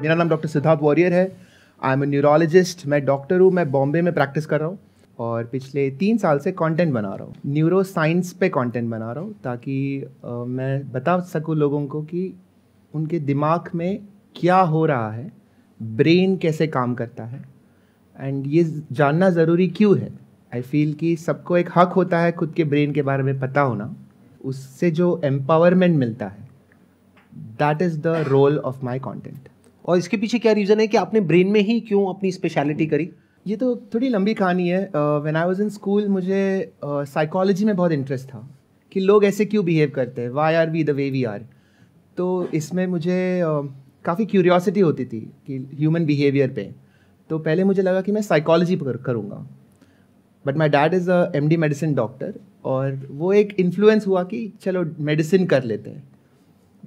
मेरा नाम डॉक्टर सिद्धार्थ वॉरियर है आई एम ए न्यूरोलॉजिस्ट मैं डॉक्टर हूँ मैं बॉम्बे में प्रैक्टिस कर रहा हूँ और पिछले तीन साल से कंटेंट बना रहा हूँ न्यूरो साइंस पे कंटेंट बना रहा हूँ ताकि आ, मैं बता सकूँ लोगों को कि उनके दिमाग में क्या हो रहा है ब्रेन कैसे काम करता है एंड ये जानना ज़रूरी क्यों है आई फील कि सबको एक हक होता है खुद के ब्रेन के बारे में पता होना उससे जो एम्पावरमेंट मिलता है that is the role of my content और इसके पीछे क्या रीज़न है कि आपने ब्रेन में ही क्यों अपनी स्पेशलिटी करी ये तो थोड़ी लंबी कहानी है when I was in school मुझे साइकोलॉजी uh, में बहुत इंटरेस्ट था कि लोग ऐसे क्यों बिहेव करते हैं why are we the way we are तो इसमें मुझे uh, काफ़ी क्यूरियोसिटी होती थी कि ह्यूमन बिहेवियर पे तो पहले मुझे लगा कि मैं साइकोलॉजी कर, करूँगा but my dad is a M D medicine doctor और वो एक इन्फ्लुएंस हुआ कि चलो मेडिसिन कर लेते हैं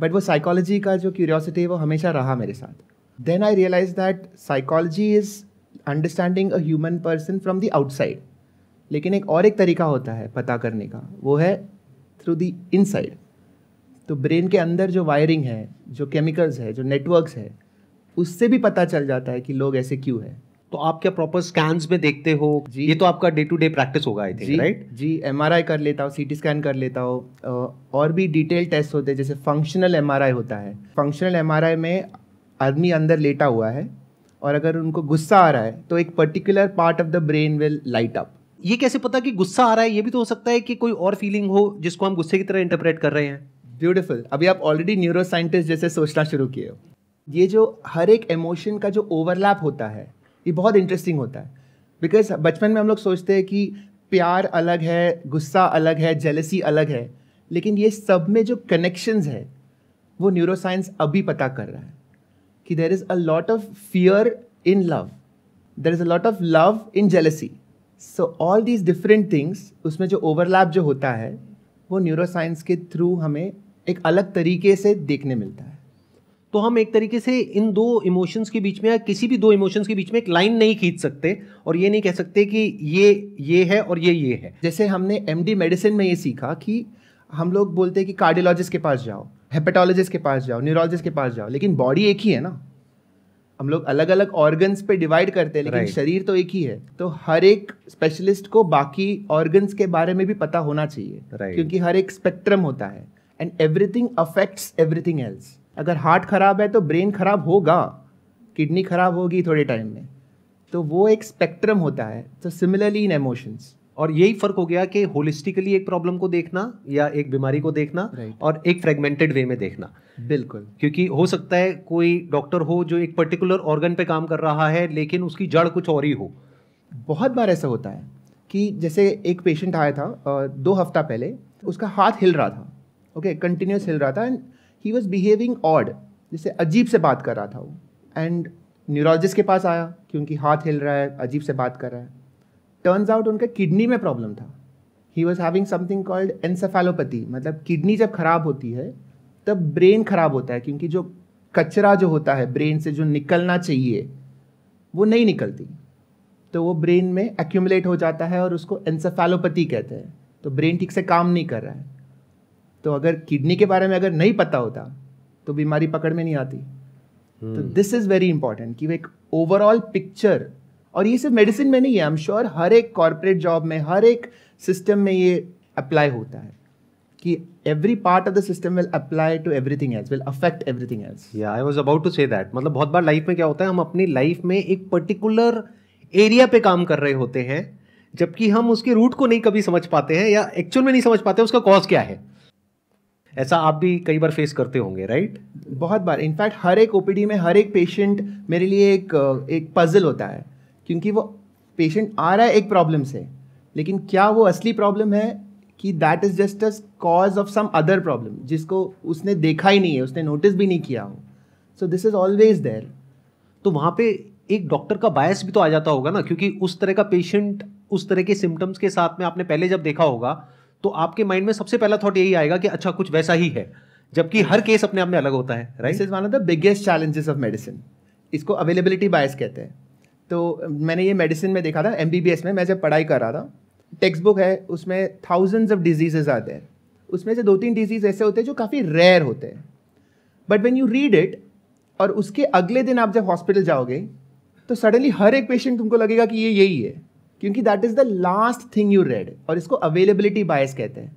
बट वो साइकोलॉजी का जो क्यूरियोसिटी है वो हमेशा रहा मेरे साथ then I realize that psychology is understanding a human person from the outside लेकिन एक और एक तरीका होता है पता करने का वो है थ्रू द इनसाइड तो ब्रेन के अंदर जो वायरिंग है जो केमिकल्स है जो नेटवर्क्स है उससे भी पता चल जाता है कि लोग ऐसे क्यों हैं तो आप क्या प्रॉपर स्कैन में देखते हो जी ये तो आपका डे टू डे प्रैक्टिस होगा I think right G M कर लेता हूँ सी स्कैन कर लेता हो और भी डिटेल टेस्ट होते हैं जैसे फंक्शनल एम होता है फंक्शनल एम में आदमी अंदर लेटा हुआ है और अगर उनको गुस्सा आ रहा है तो एक particular part of the brain will light up ये कैसे पता कि गुस्सा आ रहा है ये भी तो हो सकता है कि कोई और फीलिंग हो जिसको हम गुस्से की तरह इंटरप्रेट कर रहे हैं ब्यूटिफुल अभी आप ऑलरेडी न्यूरो साइंटिस्ट जैसे सोचना शुरू किए हो ये जो हर एक इमोशन का जो ओवरलैप होता है ये बहुत इंटरेस्टिंग होता है बिकॉज बचपन में हम लोग सोचते हैं कि प्यार अलग है गुस्सा अलग है जेलसी अलग है लेकिन ये सब में जो कनेक्शंस है वो न्यूरोसाइंस अभी पता कर रहा है कि there is a lot of fear in love there is a lot of love in jealousy so all these different things उसमें जो ओवरलैप जो होता है वो न्यूरोसाइंस के थ्रू हमें एक अलग तरीके से देखने मिलता है तो हम एक तरीके से इन दो इमोशंस के बीच में या किसी भी दो इमोशंस के बीच में एक लाइन नहीं खींच सकते और ये नहीं कह सकते कि ये ये है और ये ये है जैसे हमने एम मेडिसिन में ये सीखा कि हम लोग बोलते हैं कि कार्डियोलॉजिस्ट के पास जाओ हेपेटोलॉजिस्ट के पास जाओ न्यूरोलॉजिस्ट के पास जाओ लेकिन बॉडी एक ही है ना हम लोग अलग अलग ऑर्गन्स पे डिवाइड करते हैं लेकिन right. शरीर तो एक ही है तो हर एक स्पेशलिस्ट को बाकी ऑर्गन्स के बारे में भी पता होना चाहिए right. क्योंकि हर एक स्पेक्ट्रम होता है and everything affects everything else अगर हार्ट ख़राब है तो ब्रेन ख़राब होगा किडनी ख़राब होगी थोड़े टाइम में तो वो एक स्पेक्ट्रम होता है तो सिमिलरली इन एमोशंस और यही फर्क हो गया कि होलिस्टिकली एक प्रॉब्लम को देखना या एक बीमारी को देखना right. और एक फ्रेगमेंटेड वे में देखना बिल्कुल क्योंकि हो सकता है कोई डॉक्टर हो जो एक पर्टिकुलर ऑर्गन पे काम कर रहा है लेकिन उसकी जड़ कुछ और ही हो बहुत बार ऐसा होता है कि जैसे एक पेशेंट आया था दो हफ्ता पहले उसका हाथ हिल रहा था ओके कंटिन्यूस हिल रहा था and he was behaving odd जैसे अजीब से बात कर रहा था वो एंड न्यूरोलॉजिस्ट के पास आया कि उनकी हाथ हिल रहा है अजीब से बात कर रहा है टर्न्स आउट उनका किडनी में प्रॉब्लम था he was having something called encephalopathy मतलब किडनी जब खराब होती है तब ब्रेन खराब होता है क्योंकि जो कचरा जो होता है ब्रेन से जो निकलना चाहिए वो नहीं निकलती तो वो ब्रेन में एक्यूमुलेट हो जाता है और उसको एनसेफेलोपैथी कहते हैं तो ब्रेन ठीक से काम नहीं कर रहा है तो अगर किडनी के बारे में अगर नहीं पता होता तो बीमारी पकड़ में नहीं आती तो दिस इज़ वेरी इंपॉर्टेंट कि एक ओवरऑल पिक्चर और ये सिर्फ मेडिसिन में नहीं है आई एम श्योर हर एक कॉरपोरेट जॉब में हर एक सिस्टम में ये अप्लाई होता है कि every part of the system will apply to everything else will affect everything else या I was about to say that मतलब बहुत बार लाइफ में क्या होता है हम अपनी लाइफ में एक पर्टिकुलर एरिया पे काम कर रहे होते हैं जबकि हम उसके रूट को नहीं कभी समझ पाते हैं या एक्चुअल में नहीं समझ पाते उसका कॉज क्या है ऐसा आप भी कई बार फेस करते होंगे राइट बहुत बार इनफैक्ट हर एक ओपीडी में हर एक पेशेंट मेरे लिए एक एक पजल होता है क्योंकि वो पेशेंट आ रहा है एक प्रॉब्लम से लेकिन क्या वो असली प्रॉब्लम है कि that is just a cause of some other problem जिसको उसने देखा ही नहीं है उसने नोटिस भी नहीं किया हो so this is always there तो वहाँ पे एक डॉक्टर का बायस भी तो आ जाता होगा ना क्योंकि उस तरह का पेशेंट उस तरह के सिम्टम्स के साथ में आपने पहले जब देखा होगा तो आपके माइंड में सबसे पहला थॉट यही आएगा कि अच्छा कुछ वैसा ही है जबकि हर केस अपने आप में अलग होता है right is one of the biggest challenges of medicine इसको अवेलेबिलिटी बायस कहते हैं तो मैंने ये मेडिसिन में देखा था एम में मैं जब पढ़ाई कर रहा था टेक्स्ट बुक है उसमें थाउजेंड्स ऑफ डिजीजेज आते हैं उसमें से दो तीन डिजीज ऐसे होते हैं जो काफ़ी रेयर होते हैं but when you read it और उसके अगले दिन आप जब हॉस्पिटल जाओगे तो सडनली हर एक पेशेंट तुमको लगेगा कि ये यही है क्योंकि that is the last thing you read और इसको अवेलेबिलिटी बायस कहते हैं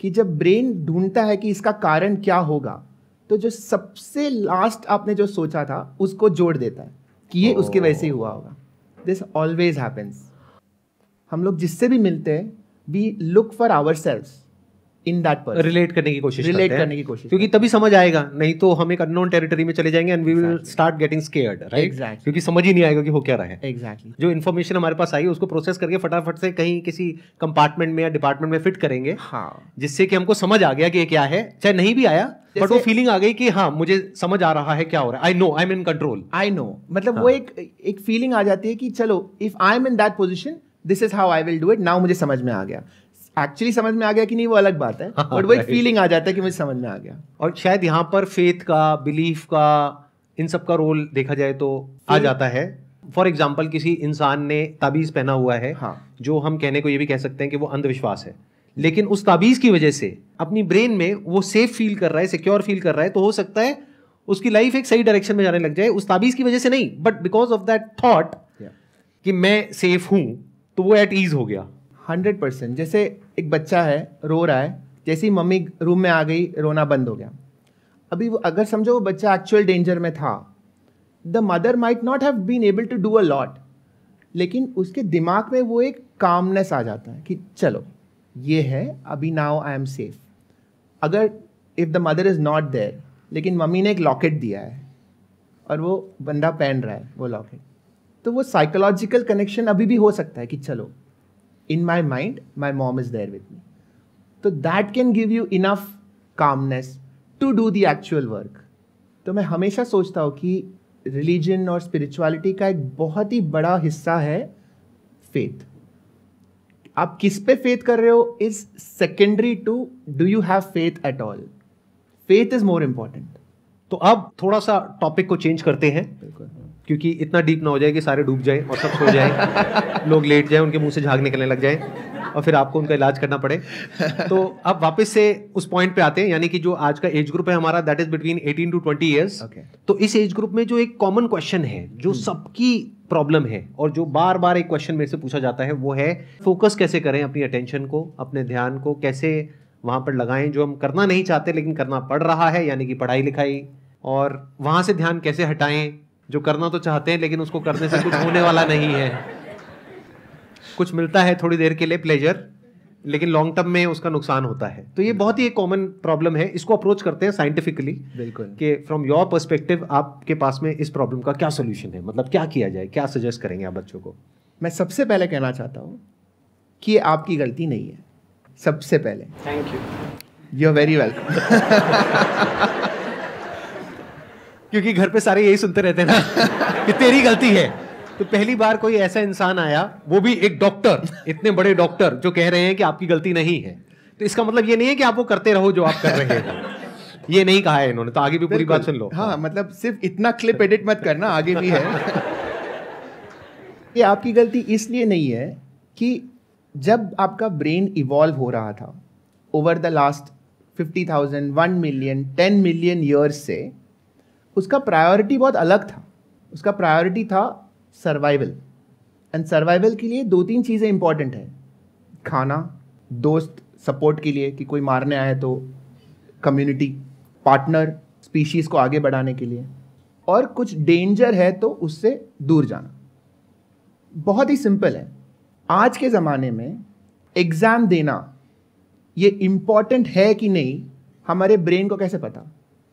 कि जब ब्रेन ढूंढता है कि इसका कारण क्या होगा तो जो सबसे लास्ट आपने जो सोचा था उसको जोड़ देता है कि ये oh. उसके वैसे ही हुआ होगा दिस ऑलवेज हैपन्स हम लोग जिससे भी मिलते हैं we look for ourselves in that पर रिलेट करने की कोशिश रिलेट करने की कोशिश क्योंकि तभी समझ आएगा नहीं तो हम एक अननोन टेरिटरी में चले जाएंगे and we will start getting scared right क्योंकि समझ ही नहीं आएगा कि हो क्या रहा है एग्जैक्टली exactly. जो इन्फॉर्मेशन हमारे पास आई उसको प्रोसेस करके फटाफट से कहीं किसी कंपार्टमेंट में या डिपार्टमेंट में फिट करेंगे हाँ जिससे कि हमको समझ आ गया कि ये क्या है चाहे नहीं भी आया बट वो फीलिंग आ गई कि हाँ मुझे समझ आ रहा है क्या हो रहा है I know I am in control I know मतलब हाँ। वो एक एक फीलिंग आ जाती है कि चलो if I am in that position this is how I will do it now मुझे समझ में आ गया एक्चुअली समझ में आ गया कि नहीं वो अलग बात है बट वो एक फीलिंग आ जाता है कि मुझे समझ में आ गया और शायद यहाँ पर फेथ का बिलीफ का इन सब का रोल देखा जाए तो आ जाता है फॉर एग्जाम्पल किसी इंसान ने ताबीज़ पहना हुआ है हाँ. जो हम कहने को ये भी कह सकते हैं कि वो अंधविश्वास है लेकिन उस ताबीज़ की वजह से अपनी ब्रेन में वो सेफ फील कर रहा है सिक्योर फील कर रहा है तो हो सकता है उसकी लाइफ एक सही डायरेक्शन में जाने लग जाए उस ताबीज़ की वजह से नहीं but because of that thought कि मैं सेफ हूं तो वो एट ईज हो गया हंड्रेड परसेंट जैसे एक बच्चा है रो रहा है जैसे ही मम्मी रूम में आ गई रोना बंद हो गया अभी वो अगर समझो वो बच्चा एक्चुअल डेंजर में था the mother might not have been able to do a lot लेकिन उसके दिमाग में वो एक कामनेस आ जाता है कि चलो ये है अभी नाउ आई एम सेफ अगर if the mother is not there लेकिन मम्मी ने एक लॉकेट दिया है और वो बंदा पहन रहा है वो लॉकेट तो वो साइकोलॉजिकल कनेक्शन अभी भी हो सकता है कि चलो in my mind my mom is there with me तो that can give you enough calmness to do the actual work तो मैं हमेशा सोचता हूँ कि रिलीजन और स्पिरिचुअलिटी का एक बहुत ही बड़ा हिस्सा है फेथ आप किस पे फेथ कर रहे हो is secondary to do you have faith at all faith is more important तो अब थोड़ा सा टॉपिक को चेंज करते हैं क्योंकि इतना डीप ना हो जाए कि सारे डूब जाएं और सब सो जाएं लोग लेट जाएं उनके मुंह से झाग निकलने लग जाएं और फिर आपको उनका इलाज करना पड़े तो अब वापस से उस पॉइंट पे आते हैं यानी कि जो आज का एज ग्रुप है हमारा that is between 18 to 20 years तो इस एज ग्रुप में जो एक कॉमन क्वेश्चन है जो hmm. सबकी प्रॉब्लम है और जो बार बार एक क्वेश्चन मेरे से पूछा जाता है वो है फोकस कैसे करें अपनी अटेंशन को अपने ध्यान को कैसे वहां पर लगाएं जो हम करना नहीं चाहते लेकिन करना पड़ रहा है यानी कि पढ़ाई लिखाई और वहां से ध्यान कैसे हटाएं जो करना तो चाहते हैं लेकिन उसको करने से कुछ होने वाला नहीं है कुछ मिलता है थोड़ी देर के लिए प्लेजर लेकिन लॉन्ग टर्म में उसका नुकसान होता है तो ये बहुत ही कॉमन प्रॉब्लम है इसको अप्रोच करते हैं साइंटिफिकली बिल्कुल कि फ्रॉम योर पर्सपेक्टिव आपके पास में इस प्रॉब्लम का क्या सोल्यूशन है मतलब क्या किया जाए क्या सजेस्ट करेंगे आप बच्चों को मैं सबसे पहले कहना चाहता हूँ कि आपकी गलती नहीं है सबसे पहले thank you you are very welcome क्योंकि घर पे सारे यही सुनते रहते ना कि तेरी गलती है तो पहली बार कोई ऐसा इंसान आया वो भी एक डॉक्टर इतने बड़े डॉक्टर जो कह रहे हैं कि आपकी गलती नहीं है तो इसका मतलब ये नहीं है कि आप वो करते रहो जो आप कर रहे हैं ये नहीं कहा है इन्होंने तो आगे भी पूरी बात सुन लो हाँ मतलब सिर्फ इतना क्लिप एडिट मत करना आगे भी है ये आपकी गलती इसलिए नहीं है कि जब आपका ब्रेन इवॉल्व हो रहा था over the last fifty thousand one million ten million years से उसका प्रायोरिटी बहुत अलग था उसका प्रायोरिटी था सर्वाइवल एंड सर्वाइवल के लिए दो तीन चीज़ें इंपॉर्टेंट हैं खाना दोस्त सपोर्ट के लिए कि कोई मारने आए तो कम्युनिटी पार्टनर स्पीशीज़ को आगे बढ़ाने के लिए और कुछ डेंजर है तो उससे दूर जाना बहुत ही सिंपल है आज के ज़माने में एग्ज़ाम देना ये इम्पॉर्टेंट है कि नहीं हमारे ब्रेन को कैसे पता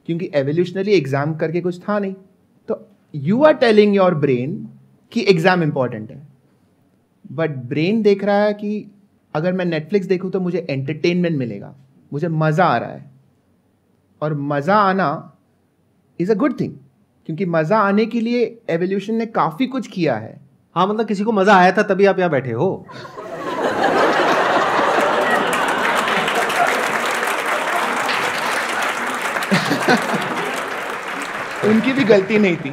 क्योंकि एवोल्यूशनरी एग्जाम करके कुछ था नहीं तो you are telling your brain कि एग्जाम इंपॉर्टेंट है बट ब्रेन देख रहा है कि अगर मैं नेटफ्लिक्स देखूँ तो मुझे एंटरटेनमेंट मिलेगा मुझे मज़ा आ रहा है और मज़ा आना इज़ अ गुड थिंग क्योंकि मज़ा आने के लिए एवोल्यूशन ने काफ़ी कुछ किया है हाँ मतलब किसी को मज़ा आया था तभी आप यहाँ बैठे हो उनकी भी गलती नहीं थी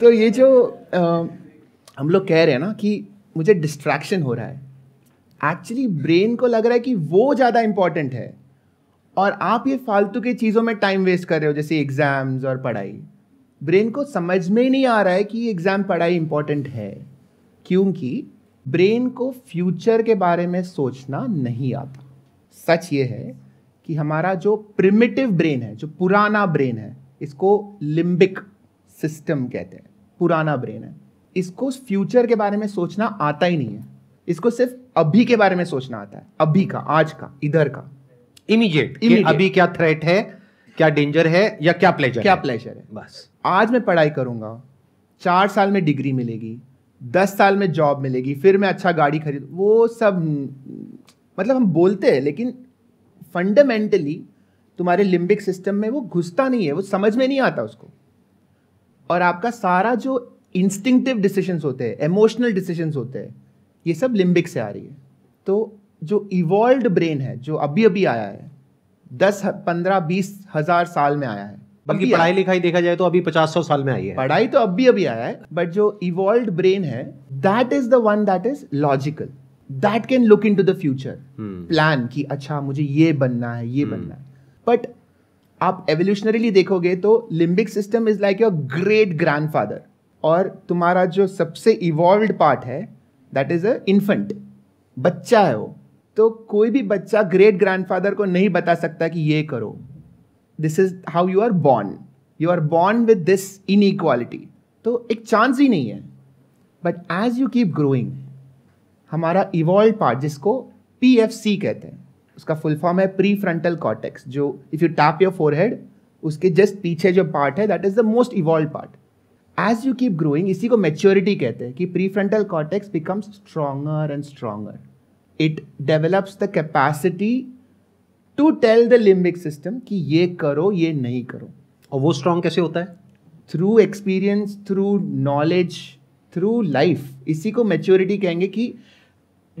तो ये जो आ, हम लोग कह रहे हैं ना कि मुझे डिस्ट्रैक्शन हो रहा है एक्चुअली ब्रेन को लग रहा है कि वो ज़्यादा इंपॉर्टेंट है और आप ये फालतू की चीज़ों में टाइम वेस्ट कर रहे हो जैसे एग्ज़ाम्स और पढ़ाई ब्रेन को समझ में ही नहीं आ रहा है कि एग्ज़ाम पढ़ाई इंपॉर्टेंट है क्योंकि ब्रेन को फ्यूचर के बारे में सोचना नहीं आता सच ये है कि हमारा जो प्रिमिटिव ब्रेन है जो पुराना ब्रेन है इसको लिम्बिक सिस्टम कहते हैं पुराना ब्रेन है इसको फ्यूचर के बारे में सोचना आता ही नहीं है इसको सिर्फ अभी के बारे में सोचना आता है अभी का आज का इधर का इमीडिएट अभी क्या थ्रेट है क्या डेंजर है या क्या प्लेजर क्या प्लेजर है बस आज मैं पढ़ाई करूंगा चार साल में डिग्री मिलेगी दस साल में जॉब मिलेगी फिर मैं अच्छा गाड़ी खरीद वो सब मतलब हम बोलते हैं लेकिन फंडामेंटली तुम्हारे लिम्बिक सिस्टम में वो घुसता नहीं है वो समझ में नहीं आता उसको और आपका सारा जो इंस्टिंक्टिव डिसीजन होते हैं इमोशनल डिसीजन होते हैं ये सब लिम्बिक से आ रही है तो जो इवॉल्व ब्रेन है जो अभी अभी आया है दस पंद्रह बीस हजार साल में आया है बल्कि पढ़ाई लिखाई देखा जाए तो अभी पचास सौ साल में आई है पढ़ाई तो अभी अभी आया है बट जो इवॉल्व ब्रेन है that is the one that is logical that can look into the future plan कि अच्छा मुझे ये बनना है ये hmm. बनना है बट आप एवोल्यूशनरीली देखोगे तो limbic system is like your great father और तुम्हारा जो सबसे इवॉल्व पार्ट है दैट इज अ इन्फेंट बच्चा है वो तो कोई भी बच्चा ग्रेट ग्रैंडफादर को नहीं बता सकता कि ये करो this is how you are born you are born with this inequality तो एक चांस ही नहीं है but as you keep growing हमारा इवॉल्व पार्ट जिसको पी कहते हैं उसका फुल फॉर्म है प्री फ्रंटल कॉटेक्स जो if you tap your forehead उसके जस्ट पीछे जो पार्ट है that is the most evolve part as you keep growing इसी को मेच्योरिटी कहते हैं कि pre frontal cortex becomes stronger and stronger it develops the capacity to tell the limbic system कि ये करो ये नहीं करो और वो स्ट्रांग कैसे होता है through experience through knowledge through life इसी को मेच्योरिटी कहेंगे कि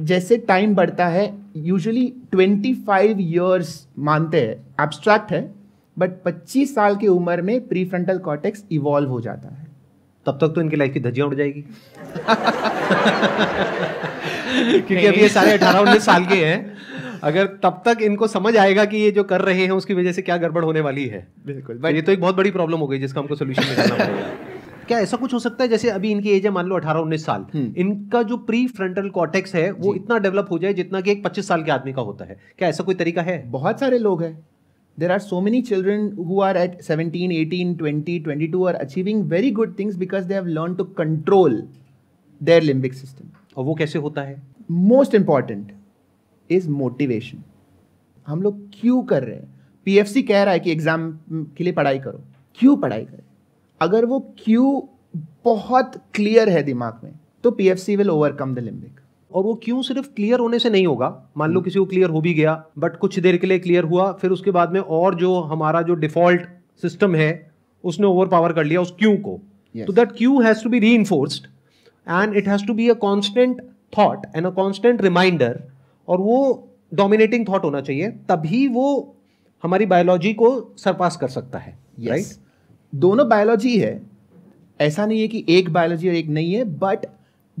जैसे टाइम बढ़ता है यूजुअली 25 इयर्स मानते हैं एब्स्ट्रैक्ट है बट 25 साल की उम्र में प्री फ्रंटल कॉटेक्स इवॉल्व हो जाता है तब तक तो इनकी लाइफ की धज्जियाँ उड़ जाएगी क्योंकि अभी ये सारे अठारह उन्नीस साल के हैं अगर तब तक इनको समझ आएगा कि ये जो कर रहे हैं उसकी वजह से क्या गड़बड़ होने वाली है बिल्कुल भाई तो ये तो एक बहुत बड़ी प्रॉब्लम हो गई जिसका हमको सोल्यूशन निकालना पड़ेगा क्या ऐसा कुछ हो सकता है जैसे अभी इनकी एज है मान लो अठारह उन्नीस साल हम्म। इनका जो प्री फ्रंटल कॉटेक्स है वो इतना डेवलप हो जाए जितना कि एक पच्चीस साल के आदमी का होता है क्या ऐसा कोई तरीका है बहुत सारे लोग हैं there are so many children who are at seventeen eighteen twenty twenty two are achieving very good things because they have learn to control their limbic system और वो कैसे होता है मोस्ट इम्पॉर्टेंट इज मोटिवेशन हम लोग क्यों कर रहे हैं पी एफ सी कह रहा है कि एग्जाम के लिए पढ़ाई करो क्यों पढ़ाई करें अगर वो क्यू बहुत क्लियर है दिमाग में तो P F C will overcome the limbic और वो क्यों सिर्फ क्लियर होने से नहीं होगा मान लो hmm. किसी को क्लियर हो भी गया बट कुछ देर के लिए क्लियर हुआ फिर उसके बाद में और जो हमारा जो डिफॉल्ट सिस्टम है उसने ओवर पावर कर लिया उस क्यू को तो that cue has to be reinforced and it has to be a constant thought and a constant reminder और वो डोमिनेटिंग थॉट होना चाहिए तभी वो हमारी बायोलॉजी को सरपास कर सकता है राइट yes. right? दोनों बायोलॉजी है ऐसा नहीं है कि एक बायोलॉजी और एक नहीं है बट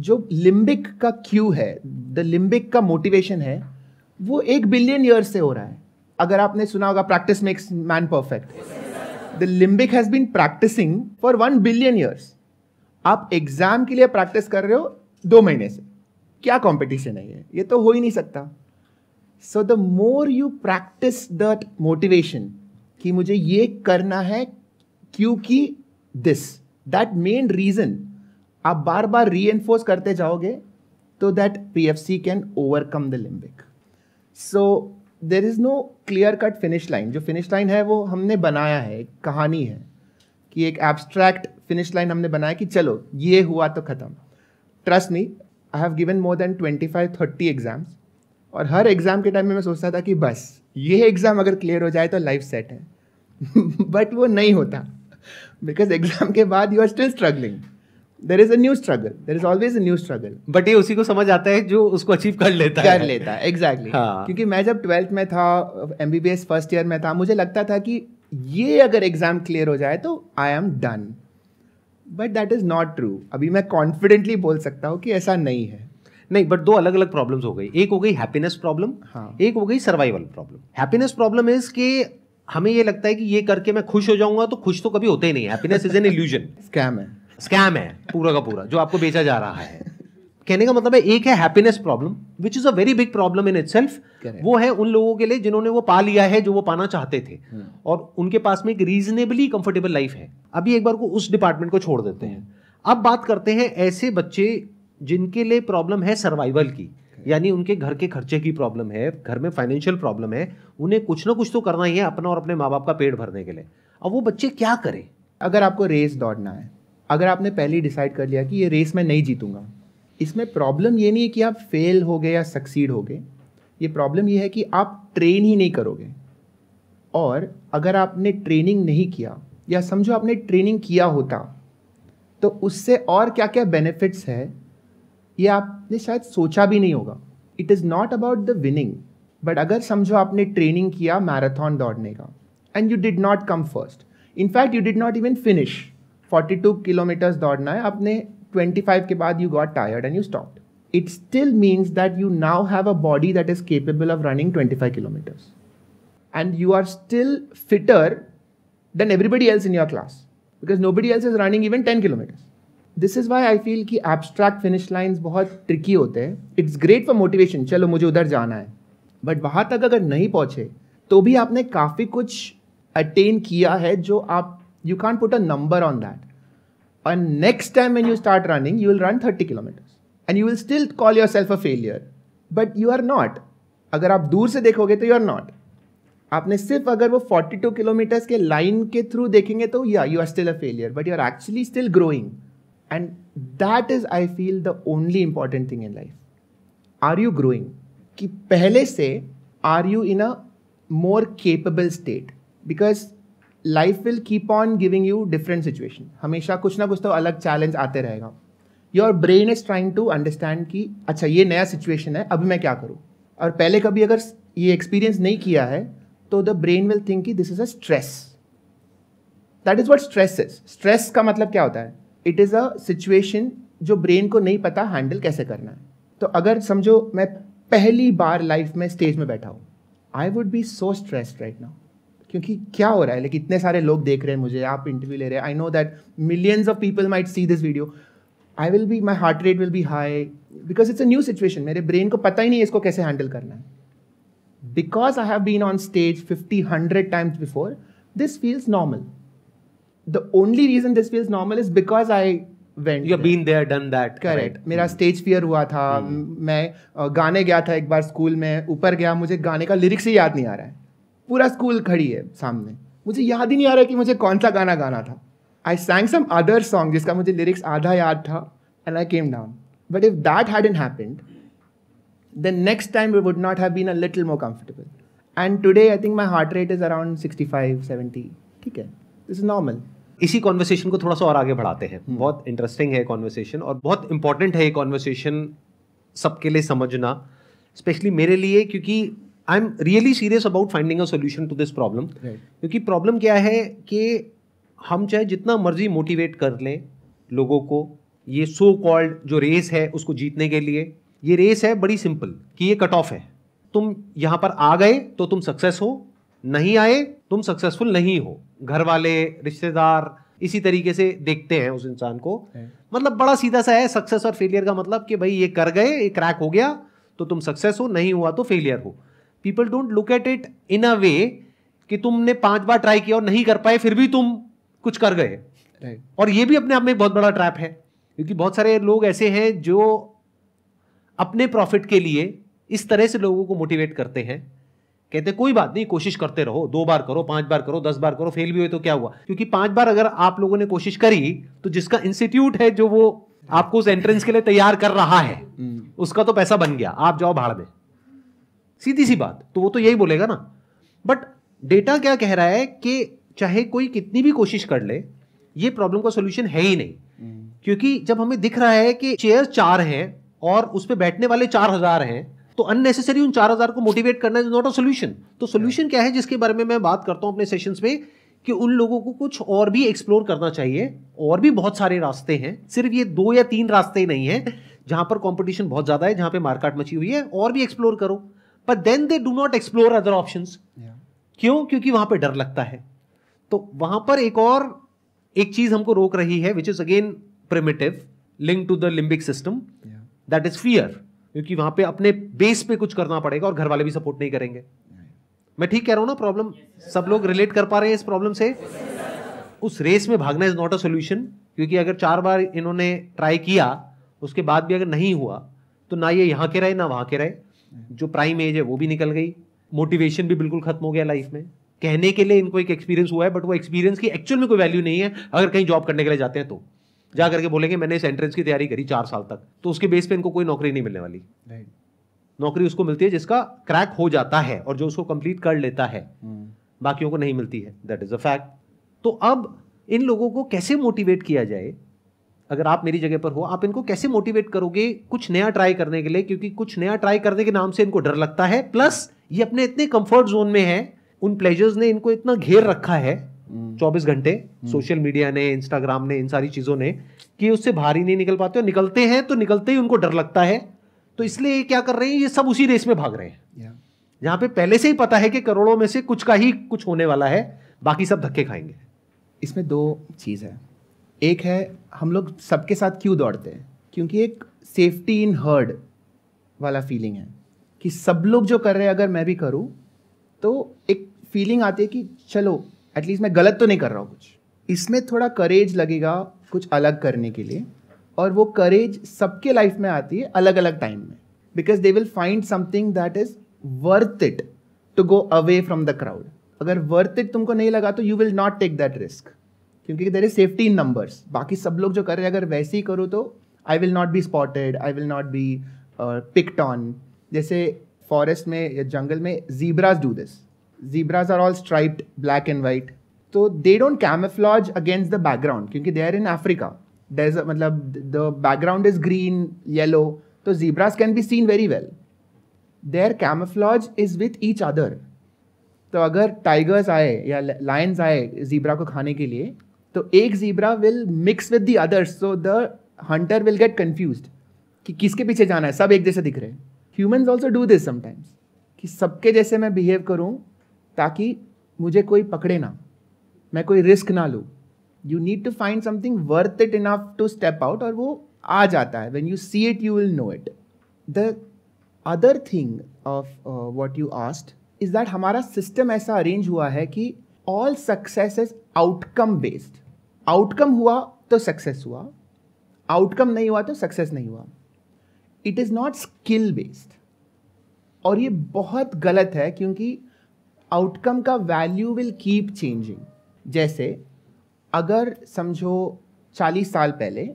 जो लिम्बिक का क्यू है द लिम्बिक का मोटिवेशन है वो एक बिलियन ईयर से हो रहा है अगर आपने सुना होगा practice makes man perfect the limbic has been practicing for one billion years आप एग्जाम के लिए प्रैक्टिस कर रहे हो दो महीने से क्या कॉम्पिटिशन है ये ये तो हो ही नहीं सकता so the more you practice that motivation कि मुझे ये करना है क्योंकि दिस दैट मेन रीजन आप बार बार री करते जाओगे तो that P F C can overcome the limbic so there is no clear cut finish line जो फिनिश लाइन है वो हमने बनाया है एक कहानी है कि एक एब्स्ट्रैक्ट फिनिश लाइन हमने बनाया कि चलो ये हुआ तो ख़त्म trust me I have given more than twenty five thirty exams और हर एग्ज़ाम के टाइम में मैं सोचता था कि बस ये एग्ज़ाम अगर क्लियर हो जाए तो लाइफ सेट है बट वो नहीं होता बिकॉज एग्जाम के बाद you are still struggling there is a new struggle there is always a new struggle but ये उसी को समझ आता है जो उसको अचीव कर लेता कर है। लेता है एग्जैक्टली exactly. हाँ. क्योंकि मैं जब ट्वेल्थ में था M B B S first year में था मुझे लगता था कि ये अगर एग्जाम क्लियर हो जाए तो I am done but that is not true अभी मैं कॉन्फिडेंटली बोल सकता हूँ कि ऐसा नहीं है नहीं बट दो अलग अलग प्रॉब्लम्स हो गई एक हो गई हैप्पीनेस प्रॉब्लम हाँ एक हो गई survival problem happiness problem is कि हमें ये लगता है कि ये करके मैं खुश हो जाऊंगा तो खुश तो कभी होते ही नहीं है इज एन इल्यूजन स्कैम है स्कैम है पूरा का पूरा जो आपको बेचा जा रहा है कहने का मतलब है एक है happiness problem which is a very big problem in it वो है उन लोगों के लिए जिन्होंने वो पा लिया है जो वो पाना चाहते थे हम्म। और उनके पास में एक रीजनेबली कंफर्टेबल लाइफ है अभी एक बार को उस डिपार्टमेंट को छोड़ देते हैं अब बात करते हैं ऐसे बच्चे जिनके लिए प्रॉब्लम है सर्वाइवल की यानी उनके घर के खर्चे की प्रॉब्लम है घर में फाइनेंशियल प्रॉब्लम है उन्हें कुछ ना कुछ तो करना ही है अपना और अपने माँ बाप का पेट भरने के लिए अब वो बच्चे क्या करें अगर आपको रेस दौड़ना है अगर आपने पहले डिसाइड कर लिया कि ये रेस मैं नहीं जीतूंगा इसमें प्रॉब्लम ये नहीं है कि आप फेल हो गए या सक्सीड हो गए ये प्रॉब्लम ये है कि आप ट्रेन ही नहीं करोगे और अगर आपने ट्रेनिंग नहीं किया या समझो आपने ट्रेनिंग किया होता तो उससे और क्या क्या बेनिफिट्स है ये आपने शायद सोचा भी नहीं होगा it is not about the winning but अगर समझो आपने ट्रेनिंग किया मैराथन दौड़ने का and you did not come first in fact you did not even finish 42 kilometres दौड़ना है आपने 25 के बाद you got tired and you stop it still means that you now have a body that is capable of running 25 kilometres and you are still fitter than everybody else in your class because nobody else is running even ten kilometres this is why I feel कि abstract finish lines बहुत tricky होते हैं it's great for motivation चलो मुझे उधर जाना है but वहाँ तक अगर नहीं पहुँचे तो भी आपने काफ़ी कुछ अटेन किया है जो आप you can put a number on that next time time you start running you will run thirty kilometre and you will still call yourself a failure but you are not अगर आप दूर से देखोगे तो you are not आपने सिर्फ अगर वो फोर्टी टू किलोमीटर्स के लाइन के थ्रू देखेंगे तो या you are still a failure but you are actually still growing and that is I feel the only important thing in life are you growing कि पहले से are you in a more capable state because life will keep on giving you different situation हमेशा कुछ ना कुछ तो अलग challenge आते रहेगा your brain is trying to understand कि अच्छा ये नया सिचुएशन है अभी मैं क्या करूँ और पहले कभी अगर ये एक्सपीरियंस नहीं किया है तो द ब्रेन विल थिंक कि this is a stress that is what stress is stress का मतलब क्या होता है इट इज़ अ सिचुएशन जो ब्रेन को नहीं पता हैंडल कैसे करना है तो अगर समझो मैं पहली बार लाइफ में स्टेज में बैठा हूँ I would be so stressed right now क्योंकि क्या हो रहा है लेकिन इतने सारे लोग देख रहे हैं मुझे आप इंटरव्यू ले रहे हैं I know that millions of people might see this video I will be my heart rate will be high because it's a new situation मेरे ब्रेन को पता ही नहीं है इसको कैसे हैंडल करना है because I have been on stage fifty hundred times before this feels normal the only reason this feels normal is because I went. You've been there, done that. Correct. Right. मेरा mm-hmm. stage fear हुआ था Mm-hmm. मैं गाने गया था एक बार school में ऊपर गया मुझे गाने का lyrics ही याद नहीं आ रहा है पूरा school खड़ी है सामने मुझे याद ही नहीं आ रहा है कि मुझे कौन सा गाना गाना था I sang some other song जिसका मुझे lyrics आधा याद था And I came down. But if that hadn't happened, happened next time we would not have been a little more comfortable. And today I think my heart rate is around 65, 70. ठीक है This is normal. इसी conversation को थोड़ा सा और आगे बढ़ाते हैं हम्म। बहुत इंटरेस्टिंग है कॉन्वर्सेशन और बहुत इंपॉर्टेंट है ये कॉन्वर्सेशन सबके लिए समझना स्पेशली मेरे लिए क्योंकि I am really serious about finding a solution to this problem क्योंकि प्रॉब्लम क्या है कि हम चाहे जितना मर्जी मोटिवेट कर लें लोगों को ये सो कॉल्ड जो रेस है उसको जीतने के लिए ये रेस है बड़ी सिंपल कि ये कट ऑफ है तुम यहाँ पर आ गए तो तुम सक्सेस हो नहीं आए तुम सक्सेसफुल नहीं हो घर वाले रिश्तेदार इसी तरीके से देखते हैं उस इंसान को मतलब बड़ा सीधा सा है सक्सेस और फेलियर का मतलब कि भाई ये कर गए ये क्रैक हो गया तो तुम सक्सेस हो नहीं हुआ तो फेलियर हो people don't look at it in a way कि तुमने पांच बार ट्राई किया और नहीं कर पाए फिर भी तुम कुछ कर गए और ये भी अपने आप में बहुत बड़ा ट्रैप है क्योंकि बहुत सारे लोग ऐसे हैं जो अपने प्रॉफिट के लिए इस तरह से लोगों को मोटिवेट करते हैं कहते कोई बात नहीं कोशिश करते रहो दो बार करो पांच बार करो दस बार करो फेल भी हुए तो क्या हुआ क्योंकि पांच बार अगर आप लोगों ने कोशिश करी तो जिसका इंस्टीट्यूट है जो वो आपको उस एंट्रेंस के लिए तैयार कर रहा है हम्म। उसका तो पैसा बन गया आप जाओ भाड़ में सीधी सी बात तो वो तो यही बोलेगा ना बट डेटा क्या कह रहा है कि चाहे कोई कितनी भी कोशिश कर ले ये प्रॉब्लम का सोल्यूशन है ही नहीं हम्म। क्योंकि जब हमें दिख रहा है कि चेयर चार हैं और उस पर बैठने वाले चार हजार हैं तो अननेसेसरी उन चार हजार को मोटिवेट करना इज नॉट अ सोल्यूशन तो सोल्यूशन क्या है जिसके बारे में मैं बात करता हूँ अपने सेशंस में कि उन लोगों को कुछ और भी एक्सप्लोर करना चाहिए और भी बहुत सारे रास्ते हैं सिर्फ ये दो या तीन रास्ते ही नहीं है जहां पर कॉम्पिटिशन बहुत ज़्यादा है जहां पर मार्काट मची हुई है और भी एक्सप्लोर करो but then they do not explore other option क्यों क्योंकि वहां पर डर लगता है तो वहां पर एक और एक चीज़ हमको रोक रही है which is again primitive link to the limbic system that is fear क्योंकि वहां पे अपने बेस पे कुछ करना पड़ेगा और घर वाले भी सपोर्ट नहीं करेंगे मैं ठीक कह रहा हूं ना प्रॉब्लम सब लोग रिलेट कर पा रहे हैं इस प्रॉब्लम से उस रेस में भागना इज नॉट अ सोल्यूशन क्योंकि अगर चार बार इन्होंने ट्राई किया उसके बाद भी अगर नहीं हुआ तो ना ये यहाँ के रहे ना वहां के रहे जो प्राइम एज है वो भी निकल गई मोटिवेशन भी बिल्कुल खत्म हो गया लाइफ में कहने के लिए इनको एक एक्सपीरियंस हुआ है बट वो एक्सपीरियंस की एक्चुअल में कोई वैल्यू नहीं है अगर कहीं जॉब करने के लिए जाते हैं तो जा करके बोलेंगे मैंने इस एंट्रेंस की तैयारी करी चार साल तक तो उसके बेस पे इनको कोई नौकरी नहीं मिलने वाली नौकरी उसको मिलती है जिसका क्रैक हो जाता है और जो उसको कंप्लीट कर लेता है hmm. बाकियों को नहीं मिलती है दैट इज़ अ फैक्ट तो अब इन लोगों को कैसे मोटिवेट किया जाए अगर आप मेरी जगह पर हो आप इनको कैसे मोटिवेट करोगे कुछ नया ट्राई करने के लिए क्योंकि कुछ नया ट्राई करने के नाम से इनको डर लगता है प्लस ये अपने इतने कंफर्ट जोन में है उन प्लेजर्स ने इनको इतना घेर रखा है हम्म। चौबीस घंटे सोशल हम्म। मीडिया ने इंस्टाग्राम ने इन सारी चीजों ने कि उससे भारी नहीं निकल पाते और निकलते हैं तो निकलते ही उनको डर लगता है तो इसलिए क्या कर रहे हैं ये सब उसी रेस में भाग रहे हैं जहाँ पे पहले से ही पता है कि करोड़ों में से कुछ का ही कुछ होने वाला है बाकी सब धक्के खाएंगे इसमें दो चीज़ है एक है हम लोग सबके साथ क्यों दौड़ते हैं क्योंकि एक सेफ्टी इन हर्ड वाला फीलिंग है कि सब लोग जो कर रहे हैं अगर मैं भी करूँ तो एक फीलिंग आती है कि चलो एटलीस्ट मैं गलत तो नहीं कर रहा हूँ कुछ इसमें थोड़ा करेज लगेगा कुछ अलग करने के लिए और वो करेज सबके लाइफ में आती है अलग अलग टाइम में because they will find something that is worth it to go away from the crowd अगर वर्थ इट तुमको नहीं लगा तो you will not take that risk क्योंकि there is safety in numbers बाकी सब लोग जो कर रहे हैं अगर वैसे ही करो तो I will not be spotted I will not be picked on जैसे फॉरेस्ट में या जंगल में zebras do this zebras are all striped black and white तो they don't camouflage against the background क्योंकि they are in Africa days मतलब the background is green yellow तो zebras can be seen very well they are camouflage is with each other तो अगर tigers आए या lines आए zebra को खाने के लिए तो एक zebra will mix with the others so the hunter will get confuse कि किसके पीछे जाना है सब एक जैसे दिख रहे हैं humans also do this sometimes कि सबके जैसे मैं बिहेव करूँ ताकि मुझे कोई पकड़े ना मैं कोई रिस्क ना लूँ you need to find something worth it enough to step out और वो आ जाता है when you see it you will know it the other thing of what you asked is that हमारा सिस्टम ऐसा अरेंज हुआ है कि all success is outcome based outcome हुआ तो सक्सेस हुआ आउटकम नहीं हुआ तो सक्सेस नहीं हुआ it is not skill based और ये बहुत गलत है क्योंकि आउटकम का वैल्यू विल कीप चेंजिंग जैसे अगर समझो 40 साल पहले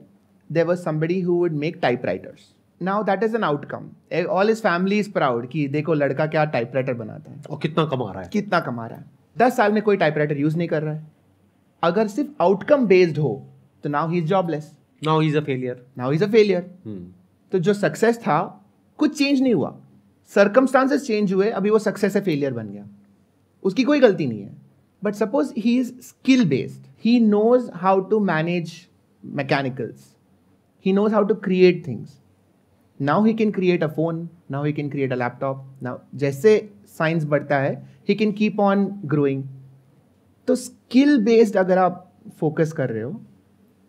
there was somebody who would make typewriters now that is an outcome all is family is proud कि देखो लड़का क्या टाइप राइटर बनाता है और कितना कमा रहा है कितना कमा रहा है दस साल में कोई टाइप राइटर यूज़ नहीं कर रहा है अगर सिर्फ आउटकम बेस्ड हो तो now he is jobless now is a failure now is a failure तो जो सक्सेस था कुछ चेंज नहीं हुआ सर्कमस्टांसेस चेंज हुए अभी वो सक्सेस है फेलियर बन गया उसकी कोई गलती नहीं है but suppose he is skill based he knows how to manage mechanicals he knows how to create things now he can create a phone now he can create a laptop now जैसे science बढ़ता है he can keep on growing तो skill based अगर आप focus कर रहे हो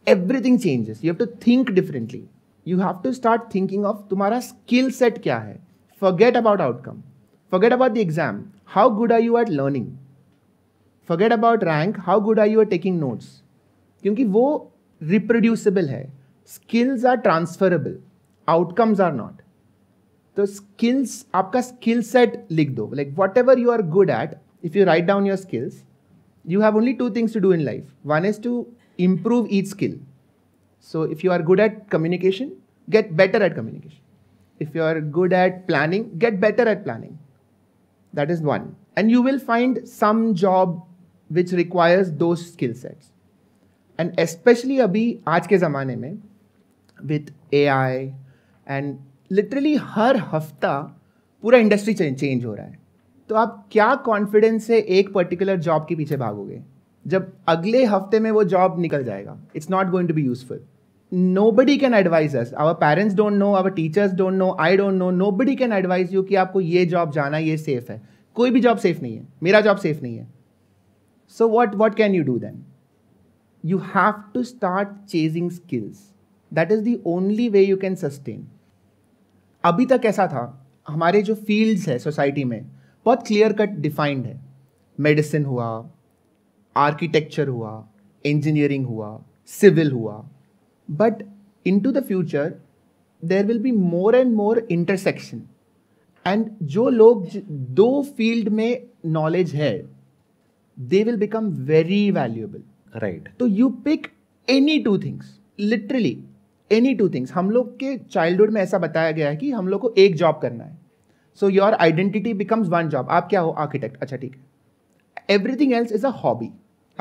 everything changes you have to think differently you have to start thinking of तुम्हारा स्किल सेट क्या है forget about outcome Forget about the exam. How good are you at learning? Forget about rank. How good are you at taking notes? क्योंकि वो reproducible है skills are transferable outcomes are not तो skills आपका skill set लिख दो like whatever you are good at if you write down your skills you have only two things to do in life one is to improve each skill so if you are good at communication get better at communication. If you are good at planning, get better at planning. That is one. And you will find some job which requires those skill sets. And especially abhi aaj ke zamane mein with AI and literally har hafta pura industry change, change ho raha hai तो आप क्या confidence से एक particular job के पीछे भागोगे जब अगले हफ्ते में वो जॉब निकल जाएगा it's not going to be useful nobody can advise us parents don't know know teachers teachers know I don't know nobody can advise you कि आपको ये जॉब जाना ये सेफ है कोई भी जॉब सेफ नहीं है मेरा जॉब सेफ नहीं है so what what can you do then you have to start chasing skills that is the only way you can sustain अभी तक ऐसा था हमारे जो फील्ड्स है सोसाइटी में बहुत क्लियर कट डिफाइंड है मेडिसिन हुआ आर्किटेक्चर हुआ इंजीनियरिंग हुआ सिविल हुआ But into the future, there will be more and more intersection and जो लोग दो फील्ड में नॉलेज है they will become very valuable right तो you pick any two things literally any two things हम लोग के चाइल्डहुड में ऐसा बताया गया है कि हम लोग को एक जॉब करना है so your identity becomes one job आप क्या हो आर्किटेक्ट अच्छा ठीक है everything else is a hobby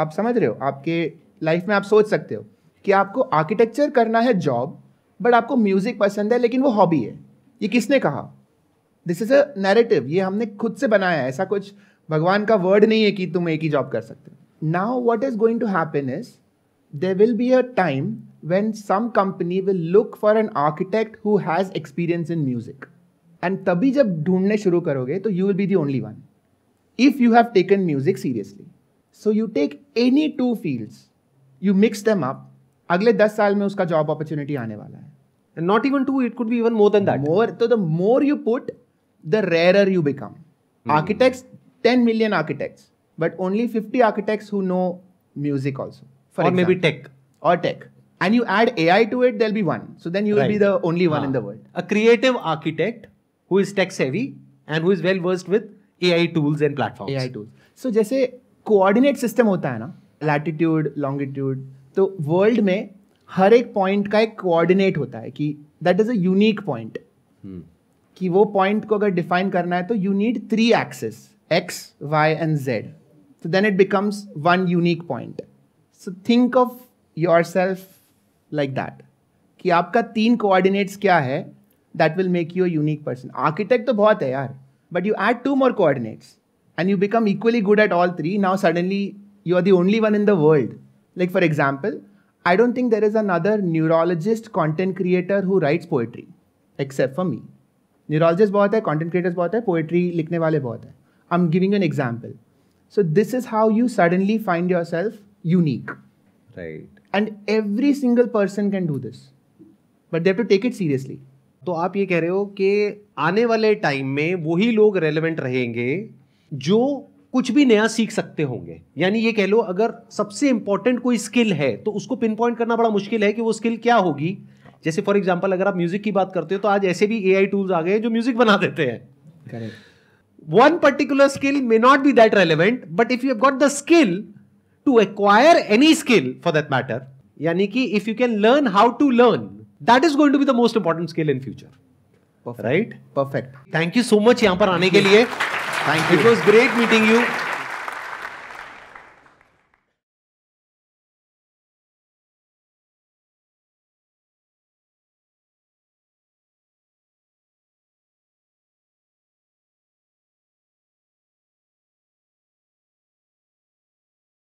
आप समझ रहे हो आपके लाइफ में आप सोच सकते हो कि आपको आर्किटेक्चर करना है जॉब बट आपको म्यूजिक पसंद है लेकिन वो हॉबी है ये किसने कहा दिस इज अ नैरेटिव ये हमने खुद से बनाया ऐसा कुछ भगवान का वर्ड नहीं है कि तुम एक ही जॉब कर सकते हो now what is going to happiness they will be a time when some company will look for an architect who has experience in music and तभी जब ढूंढने शुरू करोगे तो you will be the only one if you have taken music seriously so you take any two fields you mix them up अगले दस साल में उसका जॉब अपॉर्चुनिटी आने वाला है not even two it could be even more than that more तो the more you put the rarer you become architects ten million architects but only fifty architects who know music also for maybe tech और tech and you add A I to it they'll be one so then you be the only one in the world a creative architect who is tech savvy and who is well versed with A I tools and platform A I tools so जैसे coordinate system होता है ना latitude longitude तो world में हर एक point का एक coordinate होता है कि that is a unique point कि वो पॉइंट को अगर डिफाइन करना है तो you need three axes X Y and Z तो then it becomes one unique point so think of yourself like that कि आपका तीन कोऑर्डिनेट्स क्या है that will make you a unique person architect तो बहुत है यार but you add two more coordinates and you become equally good at all three now suddenly you are the only one in the world Like, for example, I don't think there is another neurologist content creator who writes poetry, except for me. Neurologists bahut hai content creators bahut hai poetry likhne wale bahut hai I'm giving an example. So this is how you suddenly find yourself unique. Right. And every single person can do this. But they have to take it seriously. तो आप ये कह रहे हो कि आने वाले time में वही लोग रेलेवेंट रहेंगे जो कुछ भी नया सीख सकते होंगे यानी ये कह लो अगर सबसे इंपॉर्टेंट कोई स्किल है तो उसको पिन पॉइंट करना बड़ा मुश्किल है कि वो स्किल क्या होगी जैसे फॉर एग्जाम्पल अगर आप म्यूजिक की बात करते हो तो आज ऐसे भी ए टूल्स आ गए जो म्यूजिक बना देते हैं one particular skill may not be that relevant but if you got the skill to acquire any skill for that matter यानी कि if you can learn how to learn that is going to be the most important skill in future right perfect thank you so much यहां पर आने के लिए Thank you. It was great meeting you.